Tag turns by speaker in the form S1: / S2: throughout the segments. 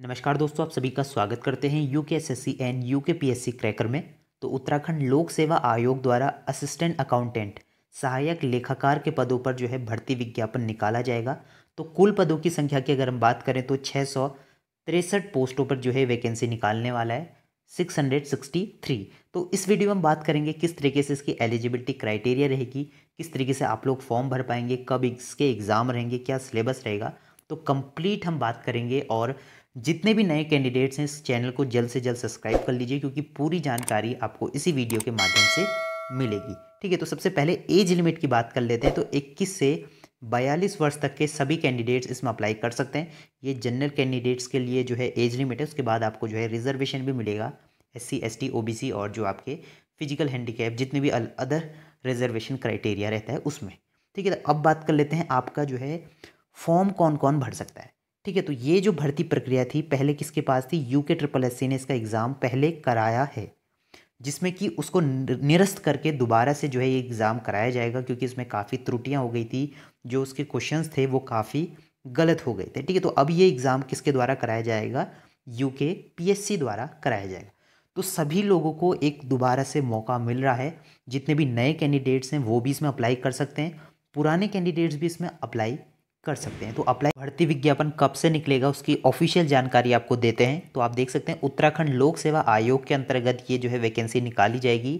S1: नमस्कार दोस्तों आप सभी का स्वागत करते हैं U K S S C and U K P S C cracker में तो उत्तराखंड लोक सेवा आयोग द्वारा असिस्टेंट अकाउंटेंट सहायक लेखाकार के पदों पर जो है भर्ती विज्ञापन निकाला जाएगा तो कुल पदों की संख्या की अगर हम बात करें तो छः सौ तिरसठ पोस्टों पर जो है वैकेंसी निकालने वाला है 663 तो इस वीडियो में हम बात करेंगे किस तरीके से इसकी एलिजिबिलिटी क्राइटेरिया रहेगी किस तरीके से आप लोग फॉर्म भर पाएंगे कब इसके एग्ज़ाम रहेंगे क्या सिलेबस रहेगा तो कंप्लीट हम बात करेंगे और जितने भी नए कैंडिडेट्स हैं इस चैनल को जल्द से जल्द सब्सक्राइब कर लीजिए क्योंकि पूरी जानकारी आपको इसी वीडियो के माध्यम से मिलेगी ठीक है तो सबसे पहले एज लिमिट की बात कर लेते हैं तो 21 से 42 वर्ष तक के सभी कैंडिडेट्स इसमें अप्लाई कर सकते हैं ये जनरल कैंडिडेट्स के लिए जो है एज लिमिट है उसके बाद आपको जो है रिजर्वेशन भी मिलेगा S C S T O B C और जो आपके फिजिकल हैंडीकैप जितने भी अदर रिजर्वेशन क्राइटेरिया रहता है उसमें ठीक है तो अब बात कर लेते हैं आपका जो है फॉर्म कौन कौन भर सकता है ठीक है तो ये जो भर्ती प्रक्रिया थी पहले किसके पास थी यू के ट्रिपल एस सी ने इसका एग्ज़ाम पहले कराया है जिसमें कि उसको निरस्त करके दोबारा से जो है ये एग्ज़ाम कराया जाएगा क्योंकि इसमें काफ़ी त्रुटियां हो गई थी जो उसके क्वेश्चंस थे वो काफ़ी गलत हो गए थे ठीक है तो अब ये एग्ज़ाम किसके द्वारा कराया जाएगा यू के पी द्वारा कराया जाएगा तो सभी लोगों को एक दोबारा से मौका मिल रहा है जितने भी नए कैंडिडेट्स हैं वो भी इसमें अप्लाई कर सकते हैं पुराने कैंडिडेट्स भी इसमें अप्लाई कर सकते हैं तो अप्लाई भर्ती विज्ञापन कब से निकलेगा उसकी ऑफिशियल जानकारी आपको देते हैं तो आप देख सकते हैं उत्तराखंड लोक सेवा आयोग के अंतर्गत ये जो है वैकेंसी निकाली जाएगी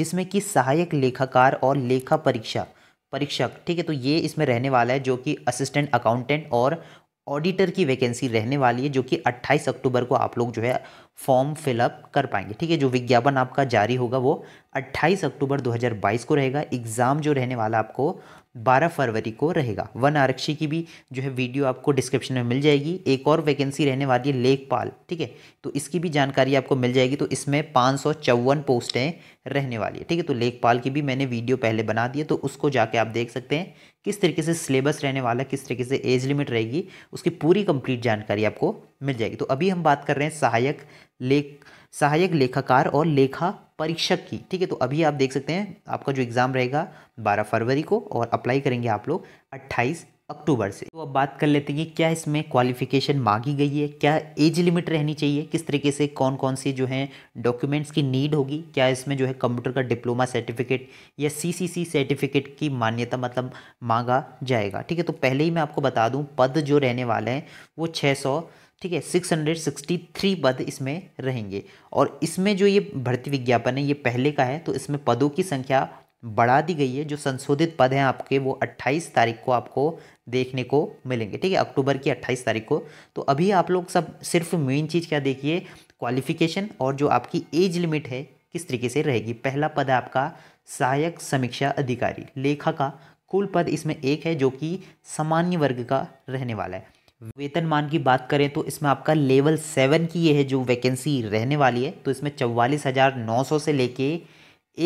S1: जिसमें कि सहायक लेखाकार और लेखा परीक्षा परीक्षक ठीक है तो ये इसमें रहने वाला है जो कि असिस्टेंट अकाउंटेंट और ऑडिटर की वैकेंसी रहने वाली है जो कि 28 अक्टूबर को आप लोग जो है फॉर्म फिलअप कर पाएंगे ठीक है जो विज्ञापन आपका जारी होगा वो 28 अक्टूबर 2022 को रहेगा एग्ज़ाम जो रहने वाला आपको 12 फरवरी को रहेगा वन आरक्षी की भी जो है वीडियो आपको डिस्क्रिप्शन में मिल जाएगी एक और वैकेंसी रहने वाली है लेखपाल ठीक है तो इसकी भी जानकारी आपको मिल जाएगी तो इसमें पाँच सौ चौवन पोस्टें रहने वाली है ठीक है तो लेखपाल की भी मैंने वीडियो पहले बना दी है तो उसको जाके आप देख सकते हैं किस तरीके से सिलेबस रहने वाला किस तरीके से एज लिमिट रहेगी उसकी पूरी कंप्लीट जानकारी आपको मिल जाएगी तो अभी हम बात कर रहे हैं सहायक लेख सहायक लेखाकार और लेखा परीक्षक की ठीक है तो अभी आप देख सकते हैं आपका जो एग्ज़ाम रहेगा बारह फरवरी को और अप्लाई करेंगे आप लोग अट्ठाईस अक्टूबर से तो अब बात कर लेते हैं कि क्या इसमें क्वालिफिकेशन मांगी गई है क्या एज लिमिट रहनी चाहिए किस तरीके से कौन कौन सी जो है डॉक्यूमेंट्स की नीड होगी क्या इसमें जो है कंप्यूटर का डिप्लोमा सर्टिफिकेट या सीसीसी सर्टिफिकेट की मान्यता मतलब मांगा जाएगा ठीक है तो पहले ही मैं आपको बता दूँ पद जो रहने वाले हैं वो छः ठीक है 663 पद इसमें रहेंगे और इसमें जो ये भर्ती विज्ञापन है ये पहले का है तो इसमें पदों की संख्या बढ़ा दी गई है जो संशोधित पद हैं आपके वो 28 तारीख को आपको देखने को मिलेंगे ठीक है अक्टूबर की 28 तारीख को तो अभी आप लोग सब सिर्फ मेन चीज़ क्या देखिए क्वालिफिकेशन और जो आपकी एज लिमिट है किस तरीके से रहेगी पहला पद है आपका सहायक समीक्षा अधिकारी लेखा का कुल पद इसमें एक है जो कि सामान्य वर्ग का रहने वाला है वेतनमान की बात करें तो इसमें आपका लेवल सेवन की ये है जो वैकेंसी रहने वाली है तो इसमें चौवालीस हज़ार नौ सौ से लेके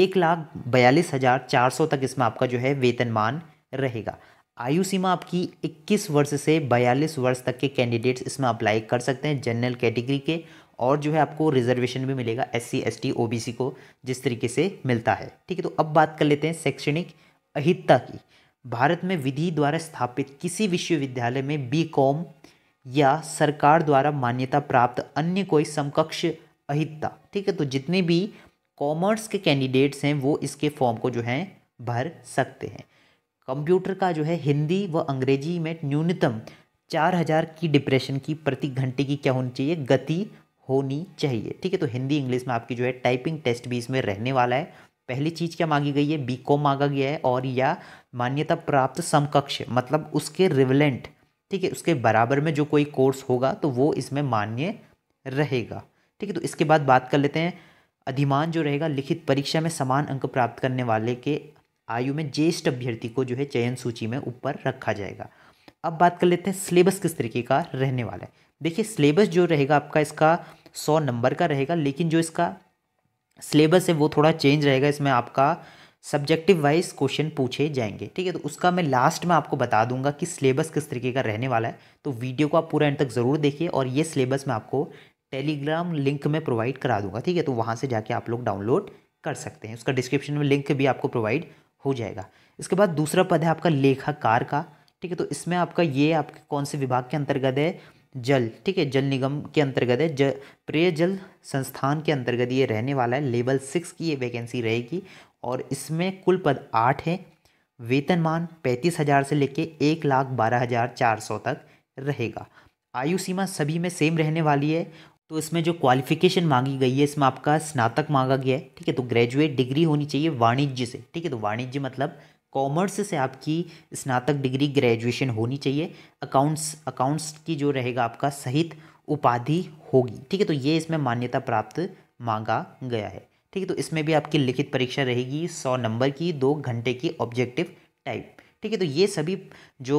S1: एक लाख बयालीस हज़ार चार सौ तक इसमें आपका जो है वेतनमान रहेगा आयु सीमा आपकी 21 वर्ष से 42 वर्ष तक के कैंडिडेट्स इसमें अप्लाई कर सकते हैं जनरल कैटेगरी के और जो है आपको रिजर्वेशन भी मिलेगा S C S T O B C को जिस तरीके से मिलता है ठीक है तो अब बात कर लेते हैं शैक्षणिक अहितता की भारत में विधि द्वारा स्थापित किसी विश्वविद्यालय में बी कॉम या सरकार द्वारा मान्यता प्राप्त अन्य कोई समकक्ष अहिता ठीक है तो जितने भी कॉमर्स के कैंडिडेट्स हैं वो इसके फॉर्म को जो है भर सकते हैं कंप्यूटर का जो है हिंदी व अंग्रेजी में न्यूनतम चार हज़ार की डिप्रेशन की प्रति घंटे की क्या होनी चाहिए गति होनी चाहिए ठीक है तो हिंदी इंग्लिश में आपकी जो है टाइपिंग टेस्ट भी इसमें रहने वाला है पहली चीज़ क्या मांगी गई है बी कॉम मांगा गया है और या मान्यता प्राप्त समकक्ष मतलब उसके रिवलेंट ठीक है उसके बराबर में जो कोई कोर्स होगा तो वो इसमें मान्य रहेगा ठीक है तो इसके बाद बात कर लेते हैं अधिमान जो रहेगा लिखित परीक्षा में समान अंक प्राप्त करने वाले के आयु में ज्येष्ठ अभ्यर्थी को जो है चयन सूची में ऊपर रखा जाएगा अब बात कर लेते हैं सिलेबस किस तरीके का रहने वाला है देखिए सिलेबस जो रहेगा आपका इसका सौ नंबर का रहेगा लेकिन जो इसका सिलेबस है वो थोड़ा चेंज रहेगा इसमें आपका सब्जेक्टिव वाइज क्वेश्चन पूछे जाएंगे ठीक है तो उसका मैं लास्ट में आपको बता दूंगा कि सिलेबस किस तरीके का रहने वाला है तो वीडियो को आप पूरा एंड तक ज़रूर देखिए और ये सिलेबस मैं आपको टेलीग्राम लिंक में प्रोवाइड करा दूंगा ठीक है तो वहाँ से जाके आप लोग डाउनलोड कर सकते हैं उसका डिस्क्रिप्शन में लिंक भी आपको प्रोवाइड हो जाएगा इसके बाद दूसरा पद है आपका लेखाकार का ठीक है तो इसमें आपका ये आपके कौन से विभाग के अंतर्गत है जल ठीक है जल निगम के अंतर्गत है ज पेयजल संस्थान के अंतर्गत ये रहने वाला है लेवल सिक्स की ये वैकेंसी रहेगी और इसमें कुल पद आठ हैं वेतनमान पैंतीस हज़ार से लेके एक लाख बारह हज़ार चार सौ तक रहेगा आयु सीमा सभी में सेम रहने वाली है तो इसमें जो क्वालिफिकेशन मांगी गई है इसमें आपका स्नातक मांगा गया है ठीक है तो ग्रेजुएट डिग्री होनी चाहिए वाणिज्य से ठीक है तो वाणिज्य मतलब कॉमर्स से आपकी स्नातक डिग्री ग्रेजुएशन होनी चाहिए अकाउंट्स अकाउंट्स की जो रहेगा आपका सहित उपाधि होगी ठीक है तो ये इसमें मान्यता प्राप्त मांगा गया है ठीक है तो इसमें भी आपकी लिखित परीक्षा रहेगी सौ नंबर की दो घंटे की ऑब्जेक्टिव टाइप ठीक है तो ये सभी जो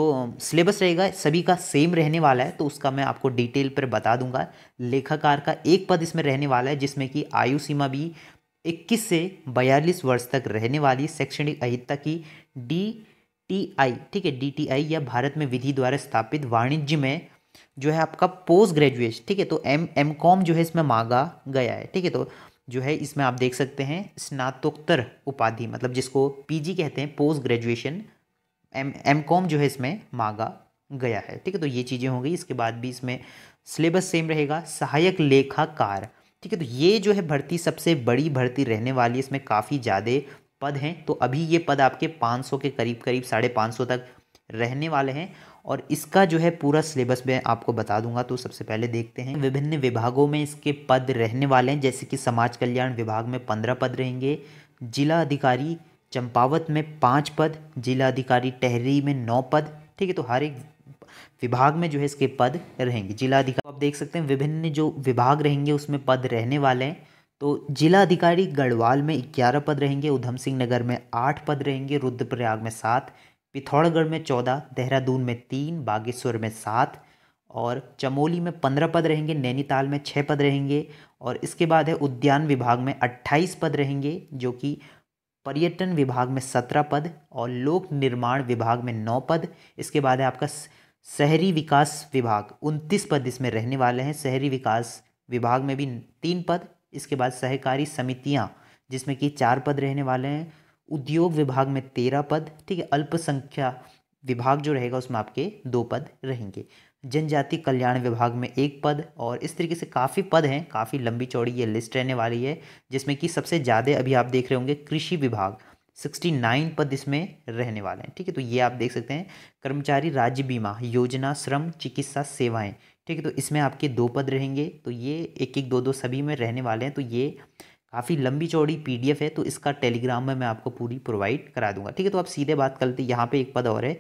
S1: सिलेबस रहेगा सभी का सेम रहने वाला है तो उसका मैं आपको डिटेल पर बता दूंगा लेखाकार का एक पद इसमें रहने वाला है जिसमें कि आयु सीमा भी 21 से 42 वर्ष तक रहने वाली शैक्षणिक अहिता की डी टी आई ठीक है डी टी आई या भारत में विधि द्वारा स्थापित वाणिज्य में जो है आपका पोस्ट ग्रेजुएशन ठीक है तो एम एम कॉम जो है इसमें मांगा गया है ठीक है तो जो है इसमें आप देख सकते हैं स्नातोत्तर उपाधि मतलब जिसको पीजी कहते हैं post graduation M M com जो है इसमें मांगा गया है ठीक है तो ये चीज़ें हो गई इसके बाद भी इसमें सिलेबस सेम रहेगा सहायक लेखाकार ठीक है तो ये जो है भर्ती सबसे बड़ी भर्ती रहने वाली है इसमें काफ़ी ज़्यादा पद हैं तो अभी ये पद आपके 500 के करीब करीब साढ़े पाँच सौ तक रहने वाले हैं और इसका जो है पूरा सिलेबस मैं आपको बता दूंगा तो सबसे पहले देखते हैं विभिन्न विभागों में इसके पद रहने वाले हैं जैसे कि समाज कल्याण विभाग में पंद्रह पद रहेंगे जिला अधिकारी चंपावत में पाँच पद जिला अधिकारी टहरी में नौ पद ठीक है तो हर एक विभाग में जो है इसके पद रहेंगे जिला अधिकारी आप देख सकते हैं विभिन्न जो विभाग रहेंगे उसमें पद रहने वाले हैं तो जिला अधिकारी गढ़वाल में ग्यारह पद रहेंगे उधम सिंह नगर में आठ पद रहेंगे रुद्रप्रयाग में सात पिथौरागढ़ में चौदह देहरादून में तीन बागेश्वर में सात और चमोली में पंद्रह पद रहेंगे नैनीताल में छः पद रहेंगे और इसके बाद है उद्यान विभाग में अट्ठाईस पद रहेंगे जो कि पर्यटन विभाग में सत्रह पद और लोक निर्माण विभाग में नौ पद इसके बाद है आपका शहरी विकास विभाग उनतीस पद इसमें रहने वाले हैं शहरी विकास विभाग में भी तीन पद इसके बाद सहकारी समितियाँ जिसमें कि चार पद रहने वाले हैं उद्योग विभाग में तेरह पद ठीक है अल्पसंख्या विभाग जो रहेगा उसमें आपके दो पद रहेंगे जनजाति कल्याण विभाग में एक पद और इस तरीके से काफ़ी पद हैं काफ़ी लंबी चौड़ी ये लिस्ट रहने वाली है जिसमें कि सबसे ज़्यादा अभी आप देख रहे होंगे कृषि विभाग सिक्सटी नाइन पद इसमें रहने वाले हैं ठीक है तो ये आप देख सकते हैं कर्मचारी राज्य बीमा योजना श्रम चिकित्सा सेवाएं ठीक है तो इसमें आपके दो पद रहेंगे तो ये एक एक दो दो सभी में रहने वाले हैं तो ये काफ़ी लंबी चौड़ी पीडीएफ है तो इसका टेलीग्राम में मैं आपको पूरी प्रोवाइड करा दूंगा ठीक है तो आप सीधे बात करते यहाँ पे एक पद और है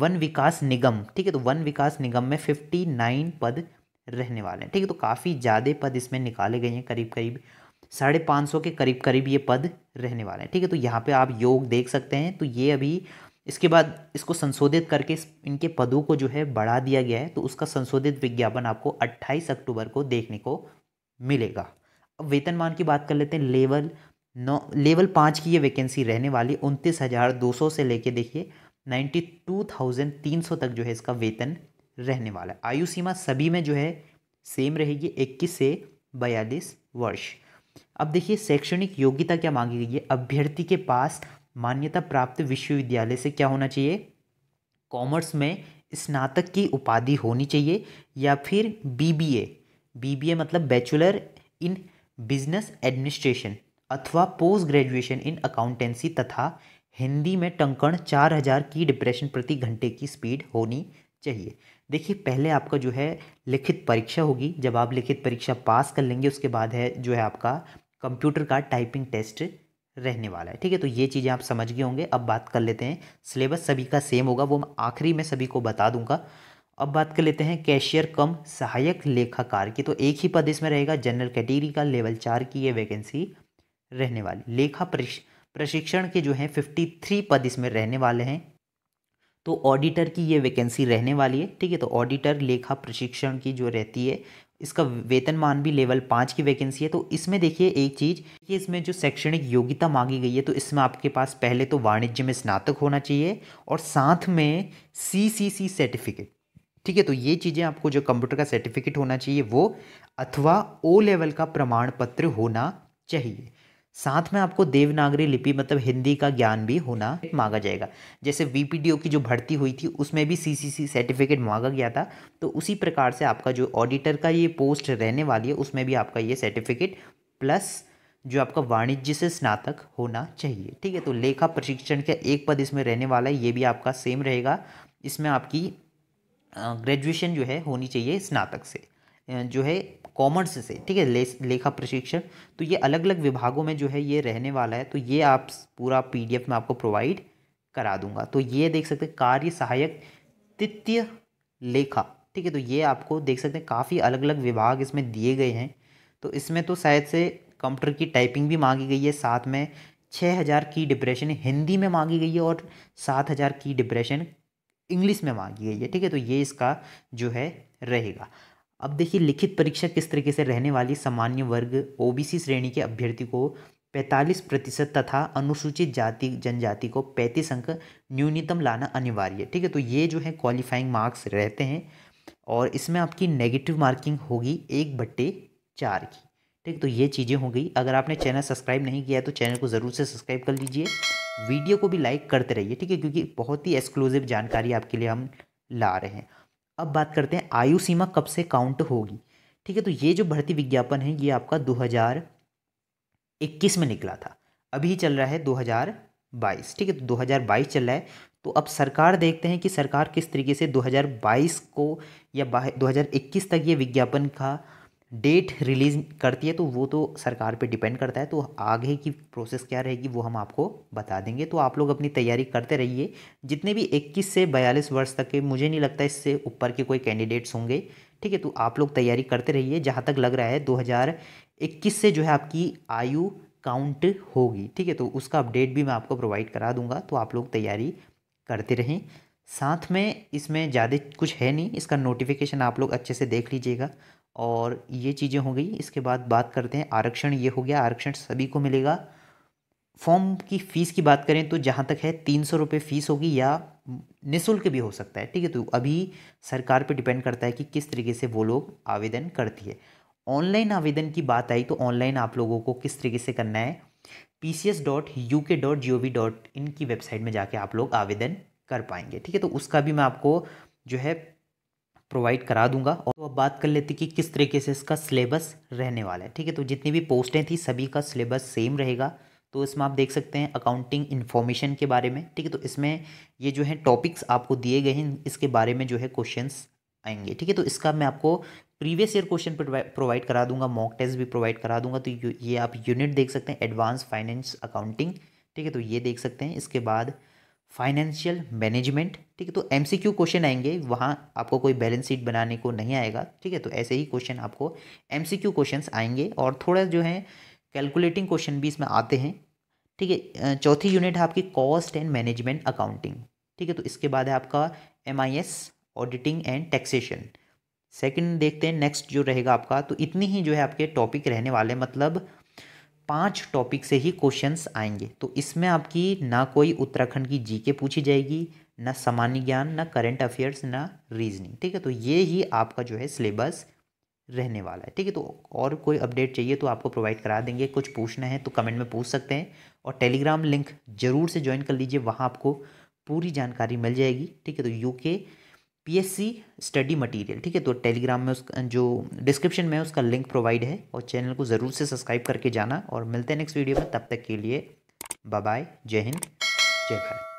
S1: वन विकास निगम ठीक है तो वन विकास निगम में फिफ्टी नाइन पद रहने वाले हैं ठीक है तो काफ़ी ज़्यादा पद इसमें निकाले गए हैं करीब करीब साढ़े सौ के करीब करीब ये पद रहने वाले हैं ठीक है तो यहाँ पे आप योग देख सकते हैं तो ये अभी इसके बाद इसको संशोधित करके इनके पदों को जो है बढ़ा दिया गया है तो उसका संशोधित विज्ञापन आपको 28 अक्टूबर को देखने को मिलेगा अब वेतनमान की बात कर लेते हैं लेवल नौ लेवल पाँच की ये वैकेंसी रहने वाली उनतीस हज़ार दो सौ से लेके देखिए नाइन्टी टू थाउजेंड तीन सौ तक जो है इसका वेतन रहने वाला है आयु सीमा सभी में जो है सेम रहेगी इक्कीस से बयालीस वर्ष अब देखिए शैक्षणिक योग्यता क्या मांगी गई है अभ्यर्थी के पास मान्यता प्राप्त विश्वविद्यालय से क्या होना चाहिए कॉमर्स में स्नातक की उपाधि होनी चाहिए या फिर बीबीए बीबीए मतलब बैचलर इन बिजनेस एडमिनिस्ट्रेशन अथवा पोस्ट ग्रेजुएशन इन अकाउंटेंसी तथा हिंदी में टंकण चार हज़ार की डिप्रेशन प्रति घंटे की स्पीड होनी चाहिए देखिए पहले आपका जो है लिखित परीक्षा होगी जब आप लिखित परीक्षा पास कर लेंगे उसके बाद है जो है आपका कंप्यूटर का टाइपिंग टेस्ट रहने वाला है ठीक है तो ये चीज़ें आप समझ गए होंगे अब बात कर लेते हैं सिलेबस सभी का सेम होगा वो मैं आखिरी में सभी को बता दूंगा अब बात कर लेते हैं कैशियर कम सहायक लेखाकार की तो एक ही पद इसमें रहेगा जनरल कैटेगरी का लेवल चार की ये वैकेंसी रहने वाली लेखा प्रशिक्षण के जो हैं फिफ्टी थ्री पद इसमें रहने वाले हैं तो ऑडिटर की ये वैकेंसी रहने वाली है ठीक है तो ऑडिटर लेखा प्रशिक्षण की जो रहती है इसका वेतनमान भी लेवल पाँच की वैकेंसी है तो इसमें देखिए एक चीज़ कि इसमें जो शैक्षणिक योग्यता मांगी गई है तो इसमें आपके पास पहले तो वाणिज्य में स्नातक होना चाहिए और साथ में सी सी सी सर्टिफिकेट ठीक है तो ये चीज़ें आपको जो कंप्यूटर का सर्टिफिकेट होना चाहिए वो अथवा ओ लेवल का प्रमाण पत्र होना चाहिए साथ में आपको देवनागरी लिपि मतलब हिंदी का ज्ञान भी होना मांगा जाएगा जैसे वीपीडीओ की जो भर्ती हुई थी उसमें भी सीसीसी सर्टिफिकेट मांगा गया था तो उसी प्रकार से आपका जो ऑडिटर का ये पोस्ट रहने वाली है उसमें भी आपका ये सर्टिफिकेट प्लस जो आपका वाणिज्य से स्नातक होना चाहिए ठीक है तो लेखा प्रशिक्षण का एक पद इसमें रहने वाला है ये भी आपका सेम रहेगा इसमें आपकी ग्रेजुएशन जो है होनी चाहिए स्नातक से जो है कॉमर्स से ठीक है ले, लेखा प्रशिक्षण तो ये अलग अलग विभागों में जो है ये रहने वाला है तो ये आप पूरा पीडीएफ में आपको प्रोवाइड करा दूंगा तो ये देख सकते हैं कार्य सहायक तृतीय लेखा ठीक है तो ये आपको देख सकते हैं काफ़ी अलग अलग विभाग इसमें दिए गए हैं तो इसमें तो शायद से कंप्यूटर की टाइपिंग भी मांगी गई है साथ में छः हज़ार की डिप्रेशन हिंदी में मांगी गई है और सात हज़ार की डिप्रेशन इंग्लिश में मांगी गई है ठीक है तो ये इसका जो है रहेगा अब देखिए लिखित परीक्षा किस तरीके से रहने वाली सामान्य वर्ग ओबीसी श्रेणी के अभ्यर्थी को 45 प्रतिशत तथा अनुसूचित जाति जनजाति को 35 अंक न्यूनतम लाना अनिवार्य है ठीक है तो ये जो है क्वालिफाइंग मार्क्स रहते हैं और इसमें आपकी नेगेटिव मार्किंग होगी एक बट्टे चार की ठीक तो ये चीज़ें हो गई अगर आपने चैनल सब्सक्राइब नहीं किया है तो चैनल को ज़रूर से सब्सक्राइब कर लीजिए वीडियो को भी लाइक करते रहिए ठीक है क्योंकि बहुत ही एक्सक्लूसिव जानकारी आपके लिए हम ला रहे हैं अब बात करते हैं आयु सीमा कब से काउंट होगी ठीक है तो ये जो भर्ती विज्ञापन है ये आपका 2021 में निकला था अभी चल रहा है 2022 ठीक है तो 2022 चल रहा है तो अब सरकार देखते हैं कि सरकार किस तरीके से 2022 को या 2021 तक ये विज्ञापन का डेट रिलीज़ करती है तो वो तो सरकार पे डिपेंड करता है तो आगे की प्रोसेस क्या रहेगी वो हम आपको बता देंगे तो आप लोग अपनी तैयारी करते रहिए जितने भी 21 से 42 वर्ष तक के मुझे नहीं लगता इससे ऊपर के कोई कैंडिडेट्स होंगे ठीक है तो आप लोग तैयारी करते रहिए जहाँ तक लग रहा है 2021 से जो है आपकी आयु काउंट होगी ठीक है तो उसका अपडेट भी मैं आपको प्रोवाइड करा दूंगा तो आप लोग तैयारी करते रहें साथ में इसमें ज़्यादा कुछ है नहीं इसका नोटिफिकेशन आप लोग अच्छे से देख लीजिएगा और ये चीज़ें हो गई इसके बाद बात करते हैं आरक्षण ये हो गया आरक्षण सभी को मिलेगा फॉर्म की फ़ीस की बात करें तो जहाँ तक है तीन सौ रुपये फ़ीस होगी या निःशुल्क भी हो सकता है ठीक है तो अभी सरकार पे डिपेंड करता है कि किस तरीके से वो लोग आवेदन करती है ऑनलाइन आवेदन की बात आई तो ऑनलाइन आप लोगों को किस तरीके से करना है P C S dot U K dot G O V dot in की वेबसाइट में जाके आप लोग आवेदन कर पाएंगे ठीक है तो उसका भी मैं आपको जो है प्रोवाइड करा दूंगा और तो अब बात कर लेते कि किस तरीके से इसका सिलेबस रहने वाला है ठीक है तो जितनी भी पोस्टें थी सभी का सिलेबस सेम रहेगा तो इसमें आप देख सकते हैं अकाउंटिंग इन्फॉर्मेशन के बारे में ठीक है तो इसमें ये जो है टॉपिक्स आपको दिए गए हैं इसके बारे में जो है क्वेश्चन आएंगे ठीक है तो इसका मैं आपको प्रीवियस ईयर क्वेश्चन प्रोवाइड करा दूंगा मॉक टेस्ट भी प्रोवाइड करा दूंगा तो ये आप यूनिट देख सकते हैं एडवांस फाइनेंस अकाउंटिंग ठीक है तो ये देख सकते हैं इसके बाद फाइनेंशियल मैनेजमेंट ठीक है तो एम क्वेश्चन आएंगे वहाँ आपको कोई बैलेंस शीट बनाने को नहीं आएगा ठीक है तो ऐसे ही क्वेश्चन आपको एम सी क्वेश्चन आएंगे और थोड़ा जो है कैलकुलेटिंग क्वेश्चन भी इसमें आते हैं ठीक है चौथी यूनिट है आपकी कॉस्ट एंड मैनेजमेंट अकाउंटिंग ठीक है तो इसके बाद है आपका एम ऑडिटिंग एंड टैक्सेशन सेकंड देखते हैं नेक्स्ट जो रहेगा आपका तो इतनी ही जो है आपके टॉपिक रहने वाले मतलब पांच टॉपिक से ही क्वेश्चंस आएंगे तो इसमें आपकी ना कोई उत्तराखंड की जीके पूछी जाएगी ना सामान्य ज्ञान ना करंट अफेयर्स ना रीजनिंग ठीक है तो ये ही आपका जो है सिलेबस रहने वाला है ठीक है तो और कोई अपडेट चाहिए तो आपको प्रोवाइड करा देंगे कुछ पूछना है तो कमेंट में पूछ सकते हैं और टेलीग्राम लिंक ज़रूर से ज्वाइन कर लीजिए वहाँ आपको पूरी जानकारी मिल जाएगी ठीक है तो यू पीएससी स्टडी मटेरियल ठीक है तो टेलीग्राम में उस जो डिस्क्रिप्शन में उसका लिंक प्रोवाइड है और चैनल को ज़रूर से सब्सक्राइब करके जाना और मिलते हैं नेक्स्ट वीडियो में तब तक के लिए बाय जय हिंद जय भारत